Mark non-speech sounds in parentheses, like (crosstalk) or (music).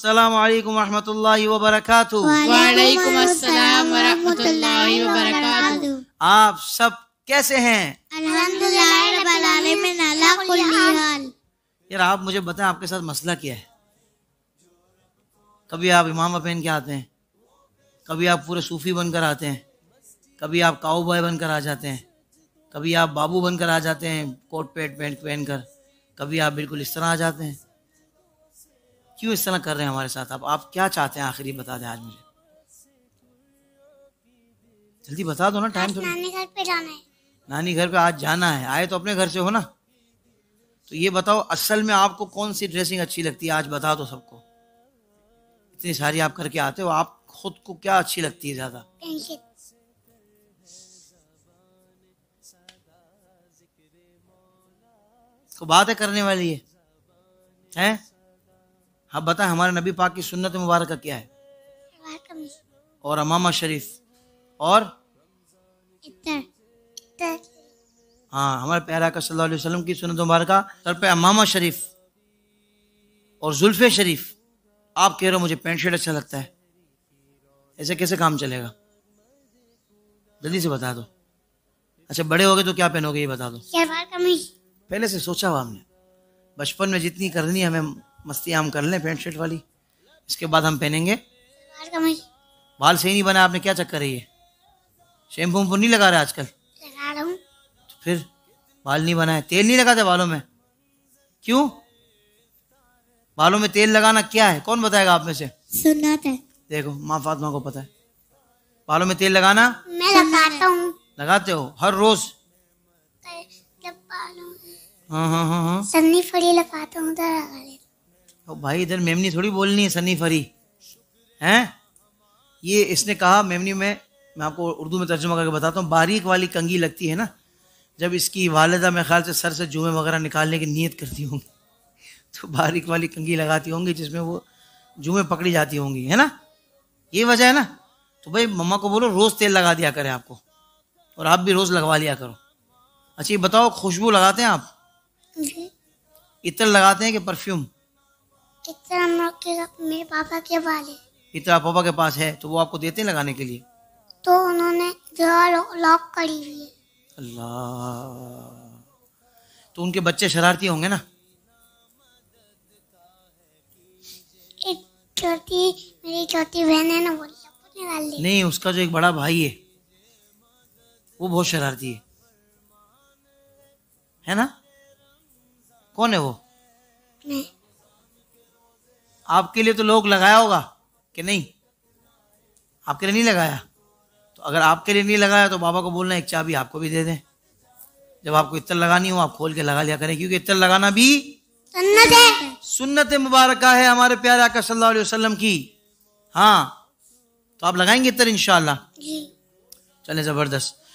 अस्सलाम वालेकुम रहमतुल्लाहि व बरकातुहू वालेकुम अस्सलाम व रहमतुल्लाहि व बरकातुहू आप सब कैसे हैं अल्हम्दुलिल्लाह रब्बिल आलमीन अला कुल्ली हाल यार आप मुझे बताएं आपके साथ मसला क्या है कभी आप इमाम पहन के आते हैं कभी आप पूरे सूफी बनकर आते हैं कभी आप काऊ बॉय बनकर आ जाते हैं कभी आप बाबू बनकर आ जाते हैं कोट पेट पहन पहन कर कभी आप बिल्कुल इस तरह आ जाते हैं क्यों इस तरह कर रहे हैं हमारे साथ आप आप क्या चाहते हैं आखिरी बता दें आज मुझे जल्दी बता दो ना टाइम थोड़ा नानी घर पे जाना है नानी घर पे आज जाना है आए तो अपने घर से हो ना तो ये बताओ असल में आपको कौन सी ड्रेसिंग अच्छी लगती है आज बता दो सबको इतनी सारी आप करके आते हो आप खुद को क्या अच्छी लगती है ज्यादा तो बात है करने वाली है है? हाँ बताएं हमारे नबी पाक की सुन्नत मुबारक क्या है और अमामा शरीफ और हाँ हमारे प्यारा का सल्लल्लाहु अलैहि वसल्लम की सुनत मुबारक सर पे अमामा शरीफ और जुल्फे शरीफ आप कह रहे हो मुझे पेंट शर्ट अच्छा लगता है ऐसे कैसे काम चलेगा जल्दी से बता दो अच्छा बड़े हो गए तो क्या पहनोगे ये बता दो पहले से सोचा हुआ हमने बचपन में जितनी करनी हमें मस्ती हम कर लें पेंट शर्ट वाली इसके बाद हम पहनेंगे बाल सही नहीं बना आपने क्या चक्कर है ये शैम्पू वम्पू नहीं लगा रहे आजकल तो फिर बाल नहीं बनाए तेल नहीं लगाते बालों में क्यों बालों में तेल लगाना क्या है कौन बताएगा आप में से सुन्नत है देखो माँ फातमा को पता है बालों में तेल लगाना मैं लगाता हूं। लगाते हो हर रोज हाँ हाँ हाँ हाँ सन्नी फड़ी लगाता हूँ तो लगा तो भाई इधर मेमनी थोड़ी बोलनी है सनी फरी हैं ये इसने कहा मेमनी में मैं आपको उर्दू में तर्जुमा करके बताता हूँ बारीक वाली कंगी लगती है ना जब इसकी वालदा मेरे ख्याल से सर से जुमे वगैरह निकालने की नीयत करती होंगी (laughs) तो बारीक वाली कंगी लगाती होंगी जिसमें वो जुमे पकड़ी जाती होंगी है ना ये वजह है ना तो भाई मम्मा को बोलो रोज़ तेल लगा दिया करें आपको और आप भी रोज़ लगवा लिया करो अच्छा ये बताओ खुशबू लगाते हैं आप इतर लगाते हैं कि परफ्यूम इतना के मेरे पापा के वाले इतना पापा के पास है तो वो आपको देते हैं लगाने के लिए तो उन्होंने लॉक करी हुई है तो उनके बच्चे शरारती होंगे ना एक छोटी मेरी छोटी बहन है ना वो नहीं उसका जो एक बड़ा भाई है वो बहुत शरारती है है ना कौन है वो नहीं आपके लिए तो लोग लगाया होगा कि नहीं आपके लिए नहीं लगाया तो अगर आपके लिए नहीं लगाया तो बाबा को बोलना एक चाबी आपको भी दे दें जब आपको इतर लगानी हो आप खोल के लगा लिया करें क्योंकि इतर लगाना भी सुन्नत है सुन्नत मुबारक है हमारे प्यारे आका सल्लल्लाहु अलैहि वसल्लम की हाँ तो आप लगाएंगे इतर इनशाला चले जबरदस्त